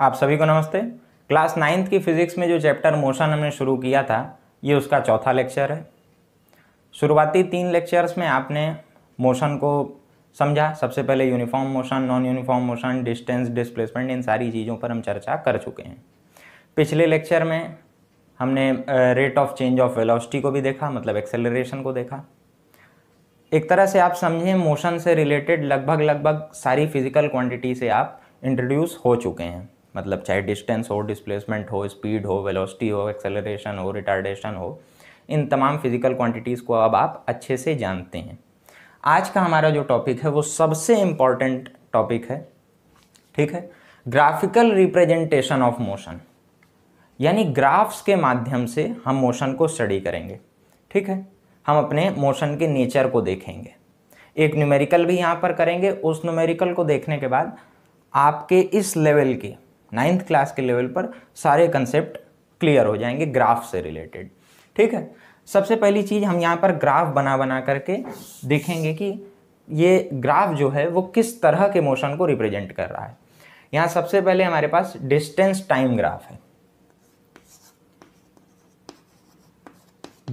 आप सभी को नमस्ते क्लास नाइन्थ की फिजिक्स में जो चैप्टर मोशन हमने शुरू किया था ये उसका चौथा लेक्चर है शुरुआती तीन लेक्चर्स में आपने मोशन को समझा सबसे पहले uniform motion non uniform motion distance displacement इन सारी चीज़ों पर हम चर्चा कर चुके हैं पिछले लेक्चर में हमने rate of change of velocity को भी देखा मतलब एक्सेलरेशन को देखा एक तरह से आप समझें मोशन से रिलेटेड लगभग लगभग सारी फिजिकल क्वांटिटी से आप इंट्रोड्यूस हो चुके हैं मतलब चाहे डिस्टेंस हो डिस्प्लेसमेंट हो स्पीड हो वेलोसिटी हो एक्सेलरेशन हो रिटार्डेशन हो इन तमाम फिजिकल क्वांटिटीज़ को अब आप अच्छे से जानते हैं आज का हमारा जो टॉपिक है वो सबसे इम्पॉर्टेंट टॉपिक है ठीक है ग्राफिकल रिप्रेजेंटेशन ऑफ मोशन यानी ग्राफ्स के माध्यम से हम मोशन को स्टडी करेंगे ठीक है हम अपने मोशन के नेचर को देखेंगे एक न्यूमेरिकल भी यहाँ पर करेंगे उस न्यूमेरिकल को देखने के बाद आपके इस लेवल की नाइन्थ क्लास के लेवल पर सारे कंसेप्ट क्लियर हो जाएंगे ग्राफ से रिलेटेड ठीक है सबसे पहली चीज़ हम यहाँ पर ग्राफ बना बना करके देखेंगे कि ये ग्राफ जो है वो किस तरह के मोशन को रिप्रेजेंट कर रहा है यहाँ सबसे पहले हमारे पास डिस्टेंस टाइम ग्राफ है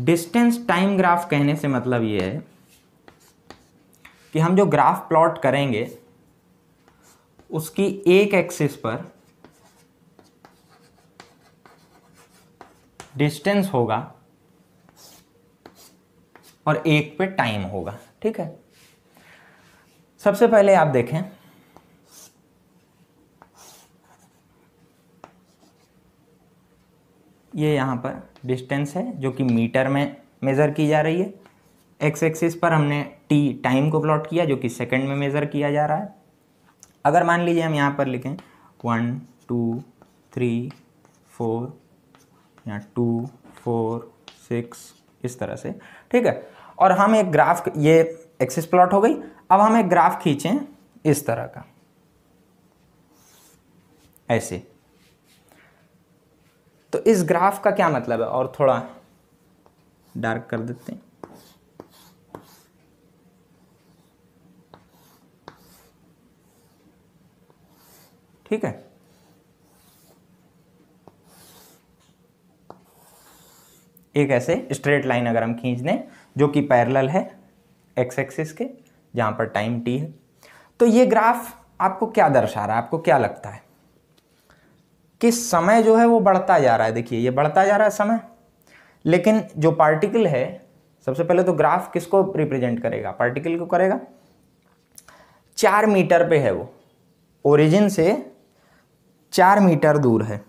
डिस्टेंस टाइम ग्राफ कहने से मतलब ये है कि हम जो ग्राफ प्लॉट करेंगे उसकी एक एक्सिस पर डिस्टेंस होगा और एक पे टाइम होगा ठीक है सबसे पहले आप देखें ये यहां पर डिस्टेंस है जो कि मीटर में मेज़र की जा रही है एक्स एक्सिस पर हमने टी टाइम को प्लॉट किया जो कि सेकंड में मेज़र किया जा रहा है अगर मान लीजिए हम यहां पर लिखें वन टू थ्री फोर या टू फोर सिक्स इस तरह से ठीक है और हम एक ग्राफ ये एक्सिस प्लॉट हो गई अब हम एक ग्राफ खींचें इस तरह का ऐसे तो इस ग्राफ का क्या मतलब है और थोड़ा डार्क कर देते हैं ठीक है एक ऐसे स्ट्रेट लाइन अगर हम खींच दें जो कि पैरेलल है एक्स एक्सिस के जहाँ पर टाइम टी है तो ये ग्राफ आपको क्या दर्शा रहा है आपको क्या लगता है कि समय जो है वो बढ़ता जा रहा है देखिए ये बढ़ता जा रहा है समय लेकिन जो पार्टिकल है सबसे पहले तो ग्राफ किसको रिप्रेजेंट करेगा पार्टिकल को करेगा चार मीटर पे है वो ओरिजिन से चार मीटर दूर है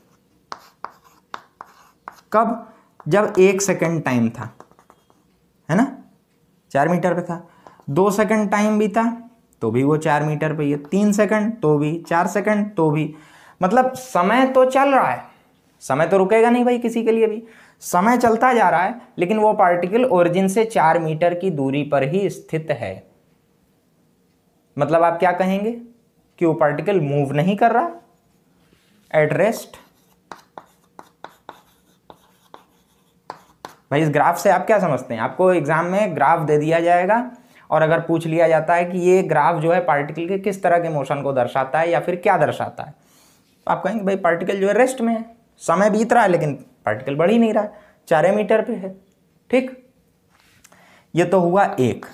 कब जब एक सेकंड टाइम था है ना चार मीटर पे था दो सेकंड टाइम भी था तो भी वो चार मीटर पे ये तीन सेकंड तो भी चार सेकंड तो भी मतलब समय तो चल रहा है समय तो रुकेगा नहीं भाई किसी के लिए भी समय चलता जा रहा है लेकिन वो पार्टिकल ओरिजिन से चार मीटर की दूरी पर ही स्थित है मतलब आप क्या कहेंगे कि वो पार्टिकल मूव नहीं कर रहा एट रेस्ट भाई इस ग्राफ से आप क्या समझते हैं आपको एग्ज़ाम में ग्राफ दे दिया जाएगा और अगर पूछ लिया जाता है कि ये ग्राफ जो है पार्टिकल के किस तरह के मोशन को दर्शाता है या फिर क्या दर्शाता है तो आप कहेंगे भाई पार्टिकल जो है रेस्ट में है समय बीत रहा है लेकिन पार्टिकल बढ़ ही नहीं रहा है चार मीटर पे है ठीक ये तो हुआ एक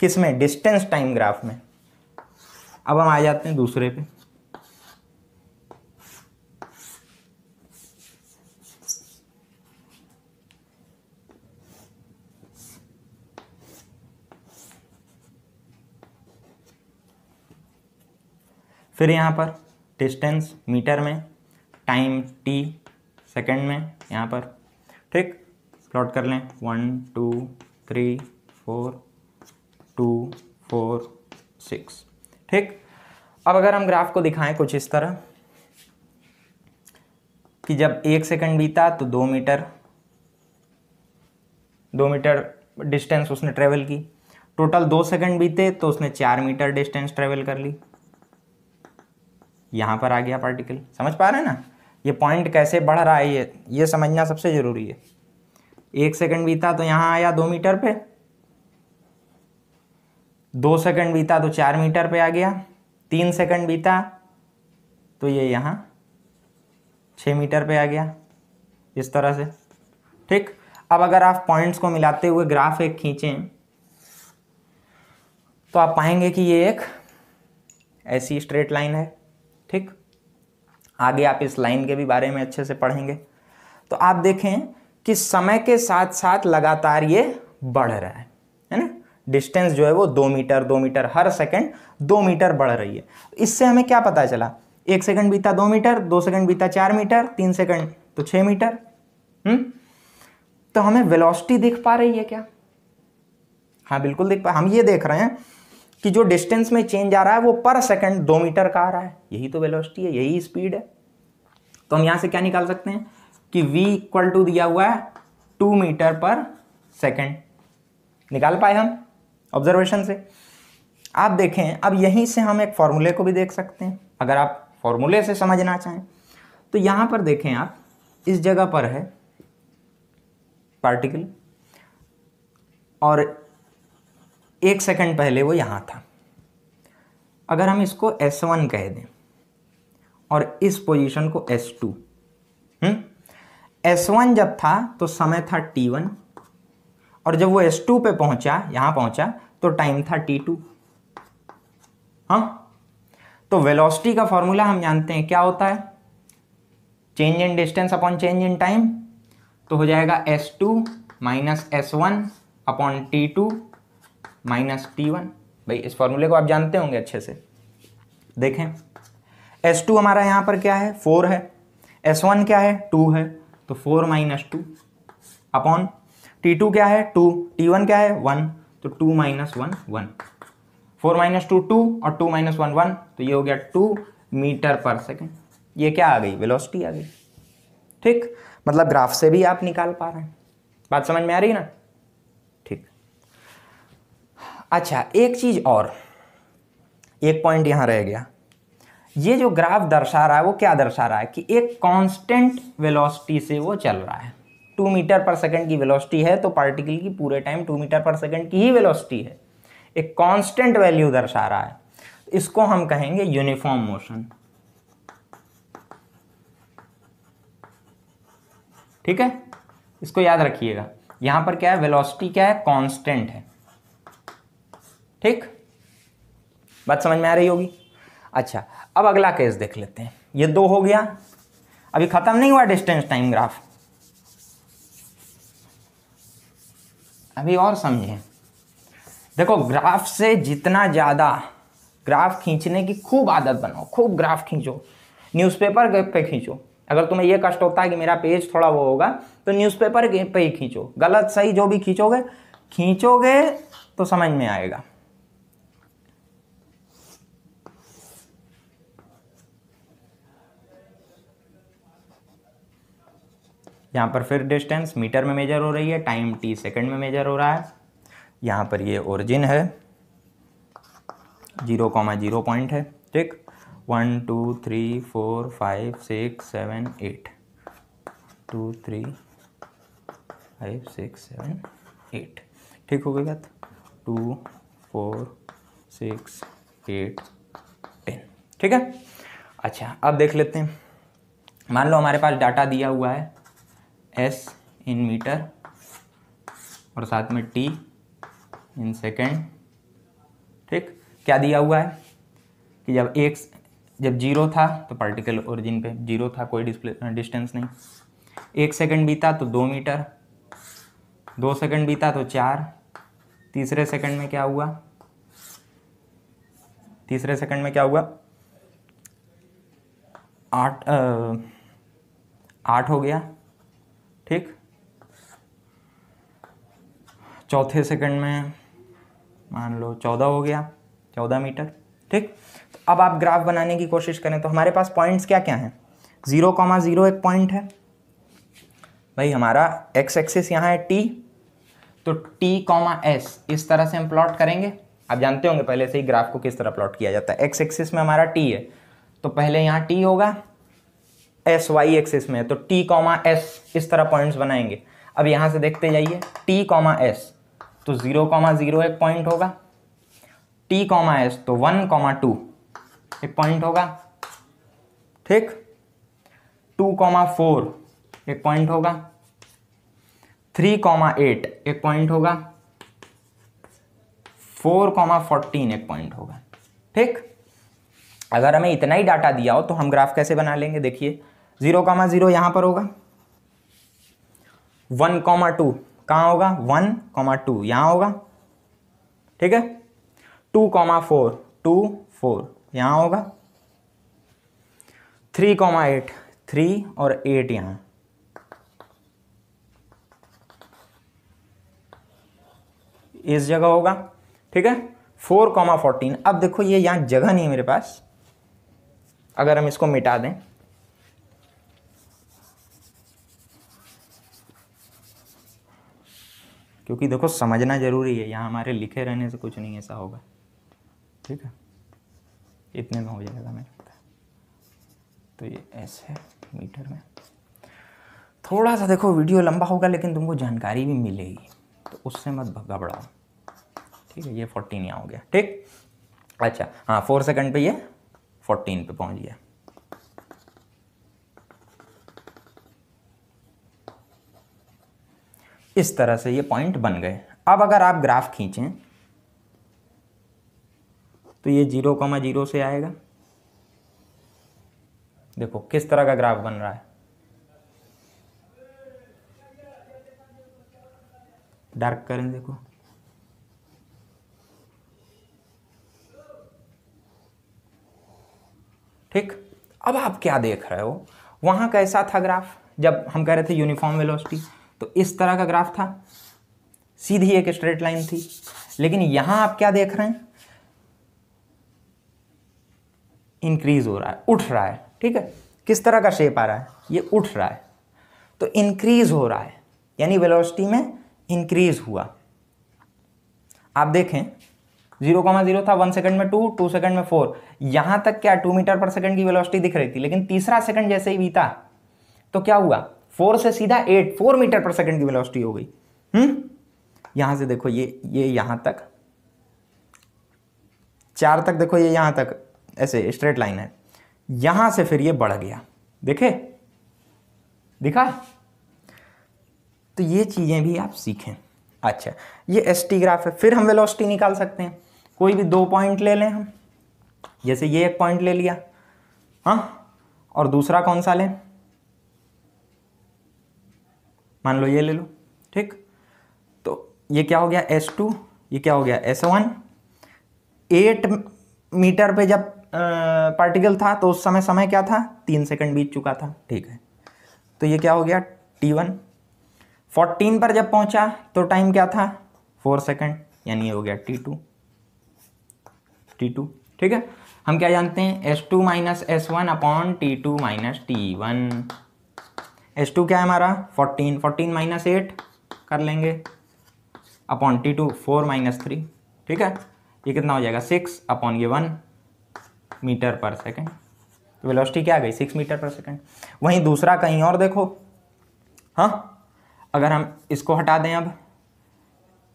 किस में डिस्टेंस टाइम ग्राफ में अब हम आ जाते हैं दूसरे पे फिर यहाँ पर डिस्टेंस मीटर में टाइम टी सेकेंड में यहाँ पर ठीक प्लॉट कर लें one two three four two four six ठीक अब अगर हम ग्राफ को दिखाएं कुछ इस तरह कि जब एक सेकंड बीता तो दो मीटर दो मीटर डिस्टेंस उसने ट्रेवल की टोटल दो सेकंड बीते तो उसने चार मीटर डिस्टेंस ट्रेवल कर ली यहाँ पर आ गया पार्टिकल समझ पा रहे हैं ना ये पॉइंट कैसे बढ़ रहा है ये ये समझना सबसे ज़रूरी है एक सेकंड बीता तो यहाँ आया दो मीटर पे दो सेकंड बीता तो चार मीटर पे आ गया तीन सेकंड बीता तो ये यहाँ छः मीटर पे आ गया इस तरह से ठीक अब अगर आप पॉइंट्स को मिलाते हुए ग्राफ एक खींचें तो आप पाएंगे कि ये एक ऐसी स्ट्रेट लाइन है ठीक आगे आप इस लाइन के भी बारे में अच्छे से पढ़ेंगे तो आप देखें कि समय के साथ साथ लगातार ये बढ़ रहा है है ना डिस्टेंस जो है वो दो मीटर दो मीटर हर सेकंड दो मीटर बढ़ रही है इससे हमें क्या पता चला एक सेकंड बीता दो मीटर दो सेकंड बीता चार मीटर तीन सेकंड तो छः मीटर हम्म तो हमें वेलोसिटी दिख पा रही है क्या हाँ बिल्कुल दिख पा हम ये देख रहे हैं कि जो डिस्टेंस में चेंज आ रहा है वो पर सेकंड दो मीटर का आ रहा है यही तो वेलोसिटी है यही स्पीड है तो हम यहां से क्या निकाल सकते हैं कि v इक्वल टू दिया हुआ है टू मीटर पर सेकंड निकाल पाए हम ऑब्जर्वेशन से आप देखें अब यहीं से हम एक फॉर्मूले को भी देख सकते हैं अगर आप फॉर्मूले से समझना चाहें तो यहां पर देखें आप इस जगह पर है पार्टिकल और एक सेकंड पहले वो यहाँ था अगर हम इसको S1 कह दें और इस पोजीशन को S2 एस S1 जब था तो समय था T1 और जब वो S2 पे पहुंचा यहाँ पहुंचा तो टाइम था T2 हाँ तो वेलोसिटी का फॉर्मूला हम जानते हैं क्या होता है change in distance upon change in time तो हो जाएगा S two minus S one upon T two minus T one भाई इस फॉर्मूले को आप जानते होंगे अच्छे से देखें एस टू हमारा यहाँ पर क्या है फोर है एस वन क्या है टू है तो four minus two upon T two क्या है टू टी वन क्या है वन तो two minus one one four minus two two और टू माइनस वन वन तो ये हो गया टू मीटर पर सेकेंड ये क्या आ गई वेलोसिटी आ गई ठीक मतलब ग्राफ से भी आप निकाल पा रहे हैं बात समझ में आ रही है ना अच्छा एक चीज़ और एक पॉइंट यहां रह गया ये जो ग्राफ दर्शा रहा है वो क्या दर्शा रहा है कि एक कांस्टेंट वेलोसिटी से वो चल रहा है टू मीटर पर सेकंड की वेलोसिटी है तो पार्टिकल की पूरे time two meter per second की ही वेलोसिटी है एक कांस्टेंट वैल्यू दर्शा रहा है इसको हम कहेंगे यूनिफॉर्म मोशन ठीक है इसको याद रखिएगा यहां पर क्या है वेलोसिटी क्या है कांस्टेंट है ठीक बात समझ में आ रही होगी अच्छा अब अगला केस देख लेते हैं ये दो हो गया अभी खत्म नहीं हुआ डिस्टेंस टाइम ग्राफ अभी और समझें देखो ग्राफ से जितना ज़्यादा ग्राफ खींचने की खूब आदत बनाओ खूब ग्राफ खींचो न्यूज़पेपर पे खींचो अगर तुम्हें यह कष्ट होता है कि मेरा पेज थोड़ा वो होगा तो न्यूज़पेपर पे ही खींचो गलत सही जो भी खींचोगे खींचोगे तो समझ में आएगा यहाँ पर फिर डिस्टेंस मीटर में मेजर हो रही है टाइम टी सेकंड में मेजर हो रहा है यहाँ पर ये ओरिजिन है जीरो कॉमा जीरो पॉइंट है ठीक one two three four five six seven eight two three five six seven eight ठीक हो गई बात two four six eight ten ठीक है अच्छा अब देख लेते हैं मान लो हमारे पास डाटा दिया हुआ है एस इन मीटर और साथ में टी इन सेकेंड ठीक क्या दिया हुआ है कि जब एक जब जीरो था तो पार्टिकल ओरिजिन पे जीरो था कोई डिस्प्ले डिस्टेंस नहीं एक सेकंड बीता तो दो मीटर दो सेकंड बीता तो चार तीसरे सेकंड में क्या हुआ तीसरे सेकंड में क्या हुआ आठ आठ हो गया ठीक चौथे सेकंड में मान लो चौदह हो गया चौदह मीटर ठीक तो अब आप ग्राफ बनाने की कोशिश करें तो हमारे पास पॉइंट्स क्या क्या हैं ज़ीरो कॉमा ज़ीरो एक पॉइंट है भाई हमारा एक्स एक्सिस यहाँ है टी तो टी कॉमा एस इस तरह से हम प्लॉट करेंगे आप जानते होंगे पहले से ही ग्राफ को किस तरह प्लॉट किया जाता है एक्स एक्सिस में हमारा टी है तो पहले यहाँ टी होगा एस वाई एक्सिस में है तो टी कॉमा एस इस तरह पॉइंट्स बनाएंगे अब यहाँ से देखते जाइए टी कॉमा एस तो ज़ीरो कॉमा ज़ीरो एक पॉइंट होगा टी कॉमा एस तो वन कॉमा टू एक पॉइंट होगा ठीक टू कॉमा फोर एक पॉइंट होगा थ्री कॉमा एट एक पॉइंट होगा फोर कॉमा फोर्टीन एक पॉइंट होगा ठीक अगर हमें इतना ही डाटा दिया हो तो हम ग्राफ कैसे बना लेंगे देखिए जीरो कामा जीरो यहां पर होगा वन कॉमा टू कहां होगा वन कॉमा टू यहां होगा ठीक है two comma four two four यहां होगा थ्री कॉमा एट थ्री और एट यहां इस जगह होगा ठीक है फोर कॉमा फोर्टीन अब देखो ये यहां जगह नहीं है मेरे पास अगर हम इसको मिटा दें क्योंकि देखो समझना ज़रूरी है यहाँ हमारे लिखे रहने से कुछ नहीं ऐसा होगा ठीक है इतने में हो जाएगा मेरे तो ये ऐसे मीटर में थोड़ा सा देखो वीडियो लंबा होगा लेकिन तुमको जानकारी भी मिलेगी तो उससे मत घबराओ ठीक है ये फोर्टीन यहाँ हो गया ठीक अच्छा हाँ फोर सेकंड पे ये फोर्टीन पे पहुँच गया इस तरह से ये पॉइंट बन गए अब अगर आप ग्राफ खींचें तो ये जीरो कॉमा जीरो से आएगा देखो किस तरह का ग्राफ बन रहा है डार्क करें देखो ठीक अब आप क्या देख रहे हो वहां कैसा था ग्राफ जब हम कह रहे थे यूनिफॉर्म वेलोसिटी तो इस तरह का ग्राफ था सीधी एक स्ट्रेट लाइन थी लेकिन यहां आप क्या देख रहे हैं इंक्रीज हो रहा है उठ रहा है ठीक है किस तरह का शेप आ रहा है ये उठ रहा है तो इंक्रीज हो रहा है यानी वेलोसिटी में इंक्रीज हुआ आप देखें जीरो कॉमा जीरो था वन सेकंड में टू टू सेकंड में फोर यहां तक क्या टू मीटर पर सेकंड की वेलोसिटी दिख रही थी लेकिन तीसरा सेकंड जैसे ही बीता तो क्या हुआ फोर से सीधा eight four meter per second की वेलोसिटी हो गई हम्म यहां से देखो ये ये यहां तक चार तक देखो ये यहां तक ऐसे स्ट्रेट लाइन है यहां से फिर ये बढ़ गया देखे दिखा तो ये चीज़ें भी आप सीखें अच्छा ये एस टी ग्राफ है फिर हम वेलोसिटी निकाल सकते हैं कोई भी दो पॉइंट ले लें हम जैसे ये एक पॉइंट ले लिया हाँ और दूसरा कौन सा लें मान लो ये ले लो ठीक तो ये क्या हो गया एस टू ये क्या हो गया एस वन एट मीटर पे जब आ, पार्टिकल था तो उस समय समय क्या था तीन सेकंड बीत चुका था ठीक है तो ये क्या हो गया टी वन फोर्टीन पर जब पहुंचा तो टाइम क्या था फोर सेकंड यानी ये हो गया टी टू टी टू ठीक है हम क्या जानते हैं S two minus S one upon T two minus T one S two क्या है हमारा फोर्टीन फोर्टीन माइनस एट कर लेंगे upon T two four minus three ठीक है ये कितना हो जाएगा सिक्स अपॉन ये वन मीटर पर सेकेंड तो वेलोसिटी क्या आ गई सिक्स मीटर पर सेकेंड वहीं दूसरा कहीं और देखो हाँ अगर हम इसको हटा दें अब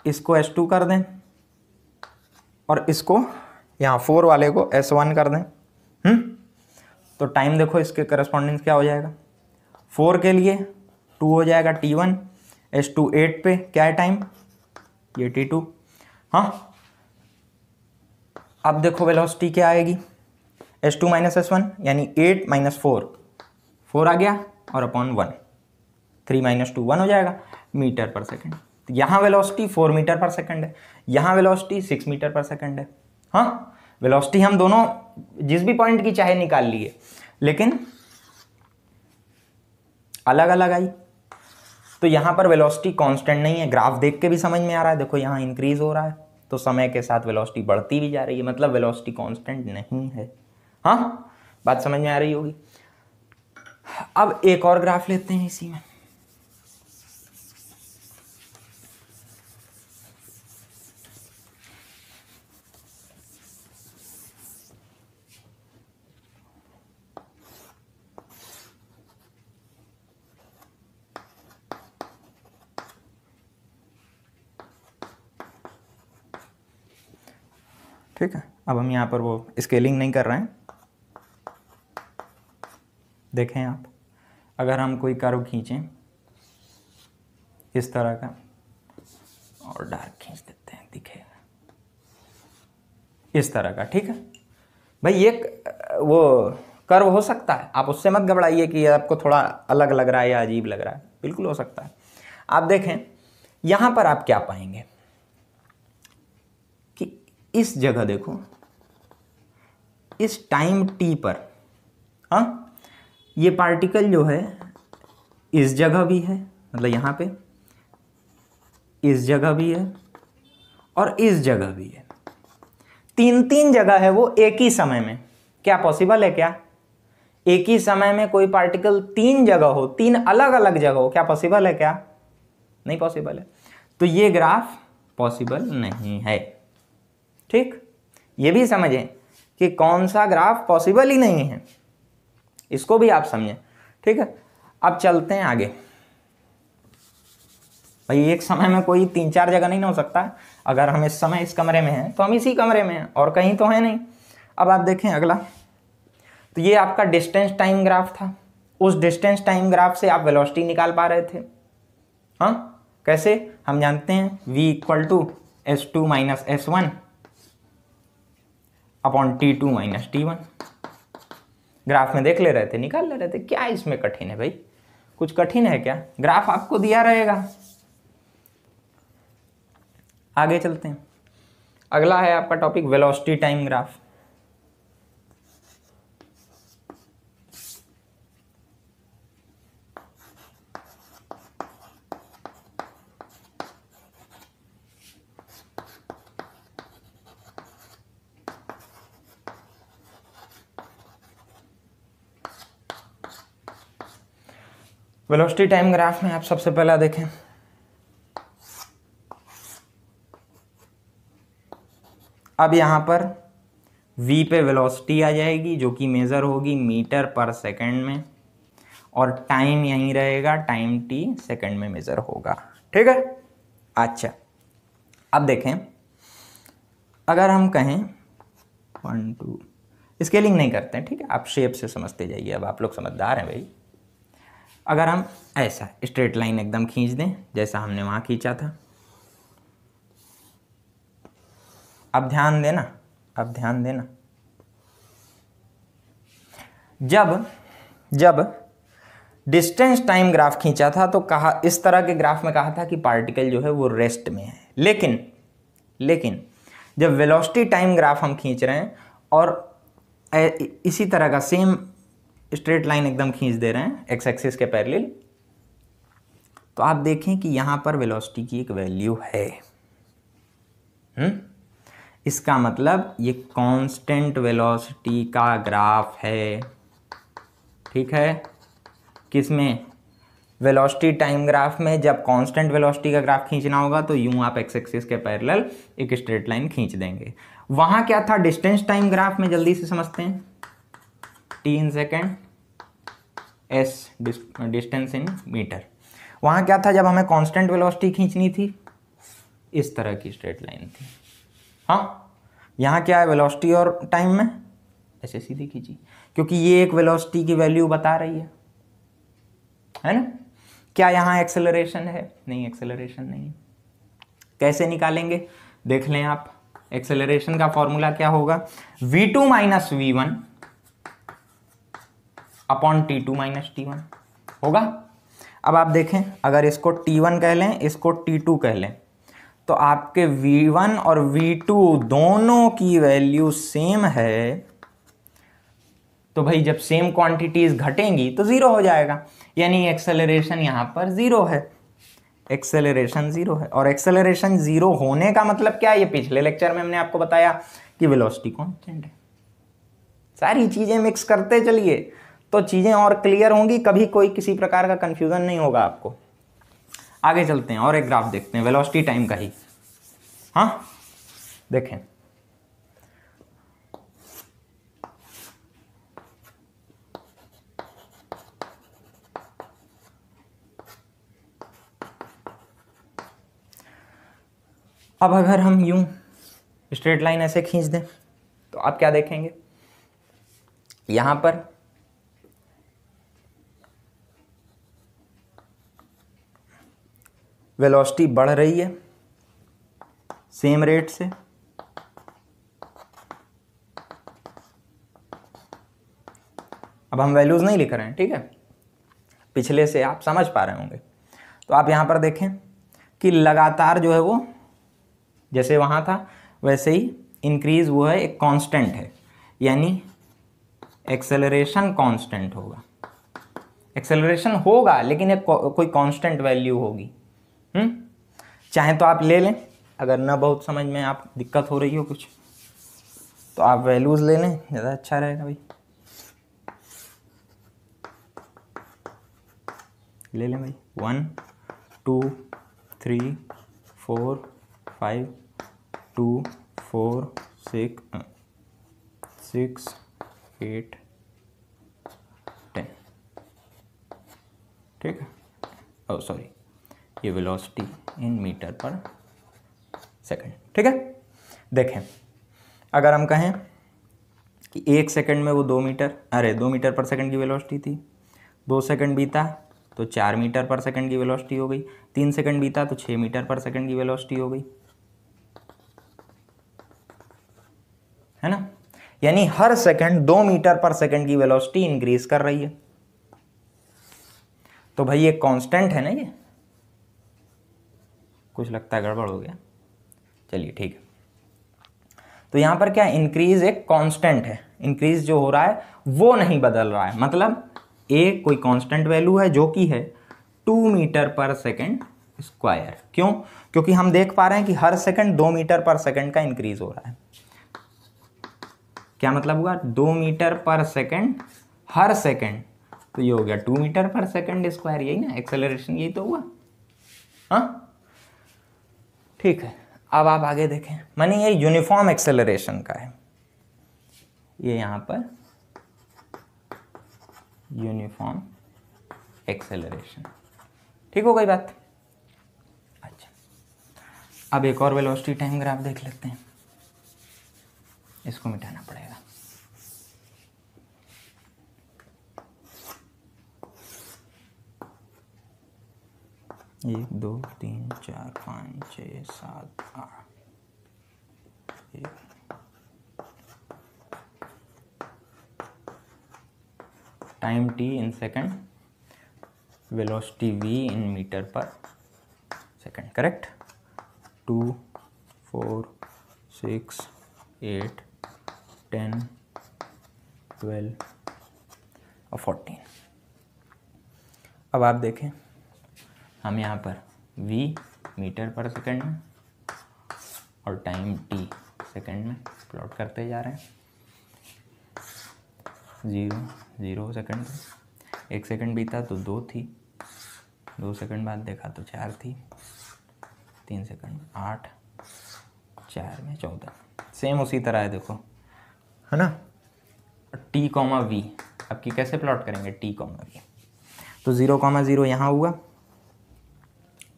इसको एस टू कर दें और इसको यहाँ फोर वाले को एस वन कर दें हुँ? हम्म? तो टाइम देखो इसके करस्पॉन्डेंस क्या हो जाएगा फोर के लिए टू हो जाएगा T one S two eight पे क्या है टाइम ये टी टू हाँ अब देखो वेलोसिटी क्या आएगी S two minus S one यानी एट माइनस फोर फोर आ गया और upon one three minus two one हो जाएगा मीटर पर सेकेंड यहाँ velocity four meter per second है यहाँ velocity six meter per second है हाँ वेलोसिटी हम दोनों जिस भी पॉइंट की चाहे निकाल लिए लेकिन अलग अलग आई तो यहाँ पर वेलोसिटी कांस्टेंट नहीं है ग्राफ देख के भी समझ में आ रहा है देखो यहाँ इंक्रीज हो रहा है तो समय के साथ वेलोसिटी बढ़ती भी जा रही है मतलब वेलोसिटी कांस्टेंट नहीं है हाँ बात समझ में आ रही होगी अब एक और ग्राफ लेते हैं इसी में ठीक है अब हम यहाँ पर वो स्केलिंग नहीं कर रहे हैं देखें आप अगर हम कोई कर्व खींचें इस तरह का और डार्क खींच देते हैं दिखेगा इस तरह का ठीक है भाई ये वो कर्व हो सकता है आप उससे मत घबराइए कि आपको थोड़ा अलग लग रहा है या अजीब लग रहा है बिल्कुल हो सकता है आप देखें यहाँ पर आप क्या पाएंगे इस जगह देखो इस टाइम टी पर हाँ ये पार्टिकल जो है इस जगह भी है मतलब यहाँ पे इस जगह भी है और इस जगह भी है तीन तीन जगह है वो एक ही समय में क्या पॉसिबल है क्या एक ही समय में कोई पार्टिकल तीन जगह हो तीन अलग अलग जगह हो क्या पॉसिबल है क्या नहीं पॉसिबल है तो ये ग्राफ पॉसिबल नहीं है ठीक ये भी समझें कि कौन सा ग्राफ पॉसिबल ही नहीं है इसको भी आप समझें ठीक है अब चलते हैं आगे भाई एक समय में कोई तीन चार जगह नहीं हो सकता अगर हम इस समय इस कमरे में हैं तो हम इसी कमरे में हैं और कहीं तो है नहीं अब आप देखें अगला तो ये आपका डिस्टेंस टाइम ग्राफ था उस डिस्टेंस टाइम ग्राफ से आप वेलोसिटी निकाल पा रहे थे हाँ कैसे हम जानते हैं v equal to S two minus S one upon T two minus T one graph में देख ले रहे थे निकाल ले रहे थे क्या इसमें कठिन है भाई कुछ कठिन है क्या ग्राफ आपको दिया रहेगा आगे चलते हैं अगला है आपका topic velocity time graph velocity time graph में आप सबसे पहला देखें अब यहां पर v पे वेलोसिटी आ जाएगी जो कि मेज़र होगी मीटर पर सेकंड में और टाइम यहीं रहेगा टाइम टी सेकंड में मेज़र होगा ठीक है अच्छा अब देखें अगर हम कहें वन टू स्केलिंग नहीं करते हैं ठीक है आप शेप से समझते जाइए अब आप लोग समझदार हैं भाई अगर हम ऐसा स्ट्रेट लाइन एकदम खींच दें जैसा हमने वहाँ खींचा था अब ध्यान देना अब ध्यान देना जब जब डिस्टेंस टाइम ग्राफ खींचा था तो कहा इस तरह के ग्राफ में कहा था कि पार्टिकल जो है वो रेस्ट में है लेकिन लेकिन जब वेलोसिटी टाइम ग्राफ हम खींच रहे हैं और इसी तरह का सेम स्ट्रेट लाइन एकदम खींच दे रहे हैं एक्स एक्सिस के पैरेलल तो आप देखें कि यहां पर वेलोसिटी की एक वैल्यू है हुँ? हम्म? इसका मतलब ये कांस्टेंट वेलोसिटी का ग्राफ है ठीक है किसमें वेलोसिटी टाइम ग्राफ में जब कांस्टेंट वेलोसिटी का ग्राफ खींचना होगा तो यूं आप एक्स एक्सिस के पैरेलल एक स्ट्रेट लाइन खींच देंगे वहां क्या था डिस्टेंस टाइम ग्राफ में जल्दी से समझते हैं T in second S distance in meter वहाँ क्या था जब हमें कांस्टेंट वेलोसिटी खींचनी थी इस तरह की स्ट्रेट लाइन थी हाँ यहाँ क्या है वेलोसिटी और टाइम में ऐसे सीधी खींची क्योंकि ये एक वेलोसिटी की वैल्यू बता रही है है ना क्या यहाँ एक्सेलरेशन है नहीं एक्सेलरेशन नहीं है कैसे निकालेंगे देख लें आप एक्सेलरेशन का फॉर्मूला क्या होगा V two minus V one upon T two minus T one होगा अब आप देखें अगर इसको टी वन कह लें इसको टी टू कह लें तो आपके वी वन और वी टू दोनों की वैल्यू सेम है तो भाई जब सेम क्वांटिटीज घटेंगी तो ज़ीरो हो जाएगा यानी एक्सेलरेशन यहां पर ज़ीरो है एक्सेलरेशन ज़ीरो है और एक्सेलरेशन ज़ीरो होने का मतलब क्या है ये पिछले लेक्चर में हमने आपको बताया कि वेलोसिटी कॉन्स्टेंट है सारी चीज़ें मिक्स करते चलिए तो चीज़ें और क्लियर होंगी कभी कोई किसी प्रकार का कन्फ्यूज़न नहीं होगा आपको आगे चलते हैं और एक ग्राफ देखते हैं वेलोसिटी टाइम का ही हाँ देखें अब अगर हम यूं स्ट्रेट लाइन ऐसे खींच दें तो आप क्या देखेंगे यहां पर वेलोसिटी बढ़ रही है सेम रेट से अब हम वैल्यूज़ नहीं लिख रहे हैं ठीक है पिछले से आप समझ पा रहे होंगे तो आप यहाँ पर देखें कि लगातार जो है वो जैसे वहाँ था वैसे ही इंक्रीज वो है एक कांस्टेंट है यानी एक्सेलरेशन कांस्टेंट होगा एक्सेलरेशन होगा लेकिन एक कोई कांस्टेंट वैल्यू होगी हम्म? चाहें तो आप ले लें अगर ना बहुत समझ में आप दिक्कत हो रही हो कुछ तो आप वैल्यूज़ ले लें ज़्यादा अच्छा रहेगा भाई ले लें भाई one two three four five two four six six eight ten ठीक है ओ oh, सॉरी ये velocity in meter per second ठीक है देखें अगर हम कहें कि एक सेकंड में वो दो मीटर अरे दो मीटर पर सेकंड की वेलोसिटी थी दो सेकंड बीता तो चार मीटर पर सेकंड की वेलोसिटी हो गई तीन सेकंड बीता तो छः मीटर पर सेकंड की वेलोसिटी हो गई है ना यानी हर सेकंड दो मीटर पर सेकंड की वेलोसिटी इंक्रीज कर रही है तो भाई ये कांस्टेंट है ना ये कुछ लगता है गड़बड़ हो गया चलिए ठीक है तो यहाँ पर क्या इंक्रीज एक कांस्टेंट है इंक्रीज जो हो रहा है वो नहीं बदल रहा है मतलब ए कोई कांस्टेंट वैल्यू है जो कि है two meter per second square क्यों क्योंकि हम देख पा रहे हैं कि हर सेकंड दो मीटर पर सेकंड का इंक्रीज हो रहा है क्या मतलब हुआ दो मीटर पर सेकंड हर सेकंड तो ये हो गया two meter per second square यही ना एक्सेलरेशन यही तो हुआ हाँ ठीक है अब आप आगे देखें मानी ये यूनिफॉर्म एक्सेलरेशन का है ये यहाँ पर यूनिफॉर्म एक्सेलरेशन ठीक हो गई बात अच्छा अब एक और वेलोसिटी टाइम ग्राफ देख लेते हैं इसको मिटाना पड़ेगा एक दो तीन चार पाँच छः सात आठ एक time T in second velocity V in meter per second correct two four six eight ten twelve और फोर्टीन अब आप देखें हम यहाँ पर v मीटर पर सेकंड में और टाइम t सेकंड में प्लॉट करते जा रहे हैं ज़ीरो ज़ीरो सेकंड एक सेकंड बीता तो दो थी दो सेकंड बाद देखा तो चार थी तीन सेकंड में आठ चार में चौदह सेम उसी तरह है देखो है ना टी कॉमा वी आपकी कैसे प्लॉट करेंगे टी कॉमा वी तो ज़ीरो कॉमा ज़ीरो यहाँ हुआ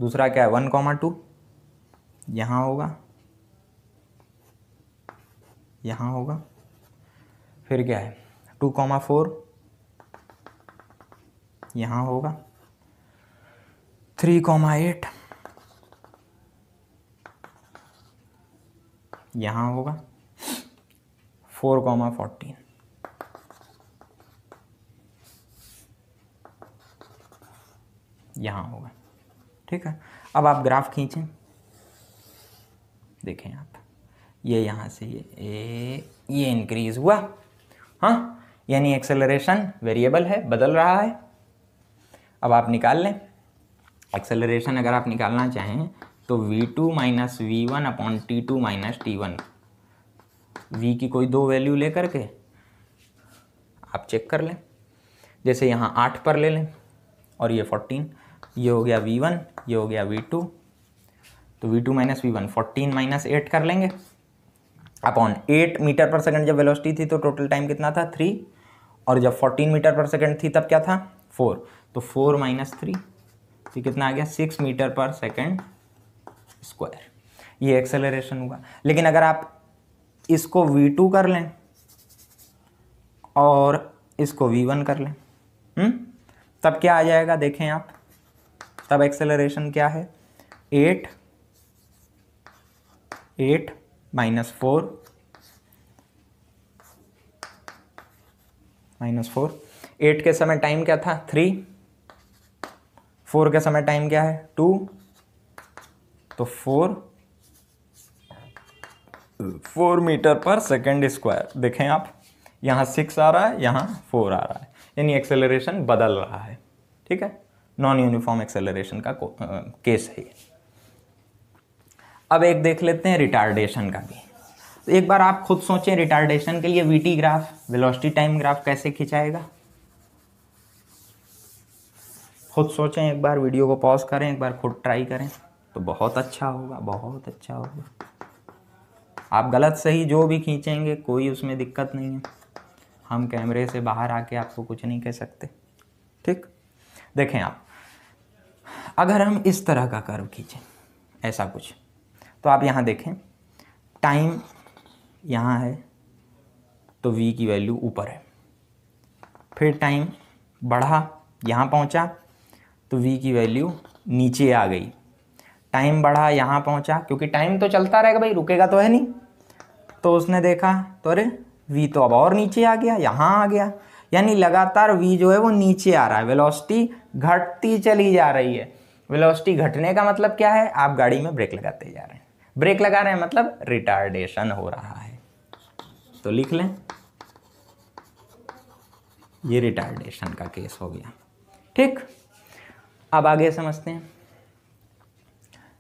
दूसरा क्या है वन कॉमा टू यहाँ होगा यहाँ होगा फिर क्या है टू कॉमा फोर यहाँ होगा थ्री कॉमा एट यहाँ होगा फोर कॉमा फोर्टीन यहाँ होगा ठीक है अब आप ग्राफ खींचें देखें आप ये यहाँ से ये ए ये इंक्रीज हुआ हाँ यानी एक्सेलरेशन वेरिएबल है बदल रहा है अब आप निकाल लें एक्सेलरेशन अगर आप निकालना चाहें तो v2 two minus V one upon T two minus T one V की कोई दो वैल्यू ले करके आप चेक कर लें जैसे यहाँ आठ पर ले लें और ये फोर्टीन ये हो गया वी वन ये हो गया वी टू तो V two minus V one fourteen minus eight कर लेंगे upon eight meter per second जब वेलोसिटी थी तो टोटल टाइम कितना था थ्री और जब फोर्टीन मीटर पर सेकंड थी तब क्या था फोर तो फोर माइनस थ्री तो कितना आ गया six meter per second square ये एक्सेलरेशन हुआ लेकिन अगर आप इसको वी टू कर लें और इसको वी वन कर लें हुँ? हम्म, तब क्या आ जाएगा देखें आप तब एक्सेलरेशन क्या है eight eight minus four minus four eight के समय टाइम क्या था थ्री फोर के समय टाइम क्या है टू तो four four meter per second square देखें आप यहां सिक्स आ रहा है यहां फोर आ रहा है यानी एक्सेलरेशन बदल रहा है ठीक है नॉन यूनिफॉर्म एक्सेलरेशन का केस है अब एक देख लेते हैं रिटार्डेशन का भी तो एक बार आप खुद सोचें रिटार्डेशन के लिए VT graph velocity time graph कैसे खिंचाएगा खुद सोचें एक बार वीडियो को पॉज करें एक बार खुद ट्राई करें तो बहुत अच्छा होगा बहुत अच्छा होगा आप गलत सही जो भी खींचेंगे कोई उसमें दिक्कत नहीं है हम कैमरे से बाहर आके आपको कुछ नहीं कह सकते ठीक देखें आप अगर हम इस तरह का कर्व खींचें ऐसा कुछ तो आप यहाँ देखें टाइम यहाँ है तो v की वैल्यू ऊपर है फिर टाइम बढ़ा यहाँ पहुँचा तो v की वैल्यू नीचे आ गई टाइम बढ़ा यहाँ पहुँचा क्योंकि टाइम तो चलता रहेगा भाई रुकेगा तो है नहीं तो उसने देखा तो अरे वी तो अब और नीचे आ गया यहाँ आ गया यानी लगातार वी जो है वो नीचे आ रहा है वेलोसिटी घटती चली जा रही है वेलोसिटी घटने का मतलब क्या है आप गाड़ी में ब्रेक लगाते जा रहे हैं ब्रेक लगा रहे हैं मतलब रिटार्डेशन हो रहा है तो लिख लें ये रिटार्डेशन का केस हो गया ठीक अब आगे समझते हैं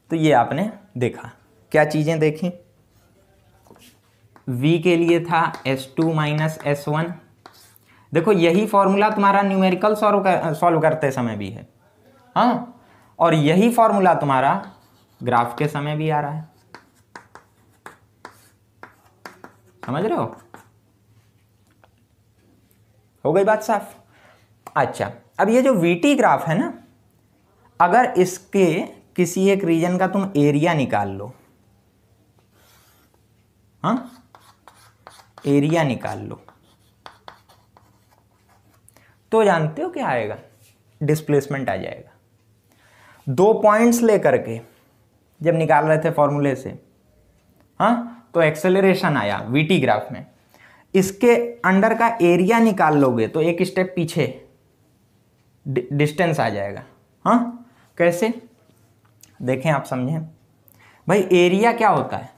तो ये आपने देखा क्या चीज़ें देखी v के लिए था s2 to minus S one देखो यही फॉर्मूला तुम्हारा न्यूमेरिकल सॉल्व कर, सॉल्व करते समय भी है हाँ और यही फॉर्मूला तुम्हारा ग्राफ के समय भी आ रहा है समझ रहे हो हो गई बात साफ अच्छा अब ये जो वी ग्राफ है ना अगर इसके किसी एक रीजन का तुम एरिया निकाल लो हाँ एरिया निकाल लो तो जानते हो क्या आएगा डिस्प्लेसमेंट आ जाएगा दो पॉइंट्स लेकर के जब निकाल रहे थे फॉर्मूले से हाँ तो एक्सेलरेशन आया वीटी ग्राफ में इसके अंडर का एरिया निकाल लोगे तो एक स्टेप पीछे डिस्टेंस आ जाएगा हाँ कैसे देखें आप समझें भाई एरिया क्या होता है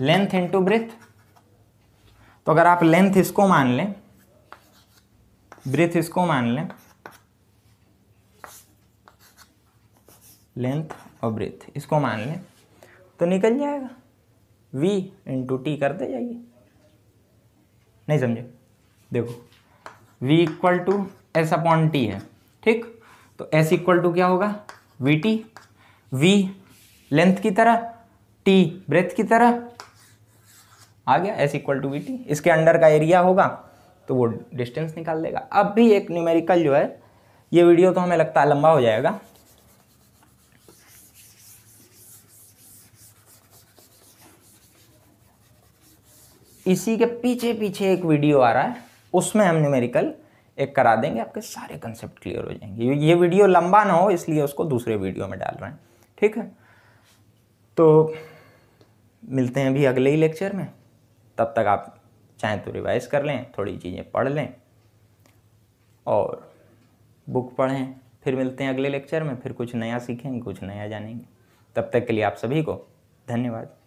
लेंथ इनटू ब्रेथ तो अगर आप लेंथ इसको मान लें ब्रेथ इसको मान लें लेंथ और ब्रेथ इसको मान लें तो निकल जाएगा v इंटू टी करते जाइए नहीं समझे देखो v equal to S upon T है ठीक तो s इक्वल टू क्या होगा वी टी वी लेंथ की तरह टी ब्रेथ की तरह आ गया S equal to V T इसके अंडर का एरिया होगा तो वो डिस्टेंस निकाल देगा अब भी एक न्यूमेरिकल जो है ये वीडियो तो हमें लगता है लंबा हो जाएगा इसी के पीछे पीछे एक वीडियो आ रहा है उसमें हम न्यूमेरिकल एक करा देंगे आपके सारे कंसेप्ट क्लियर हो जाएंगे ये वीडियो लंबा ना हो इसलिए उसको दूसरे वीडियो में डाल रहे हैं ठीक है तो मिलते हैं अभी अगले ही लेक्चर में तब तक आप चाहें तो रिवाइज कर लें थोड़ी चीज़ें पढ़ लें और बुक पढ़ें फिर मिलते हैं अगले लेक्चर में फिर कुछ नया सीखेंगे कुछ नया जानेंगे तब तक के लिए आप सभी को धन्यवाद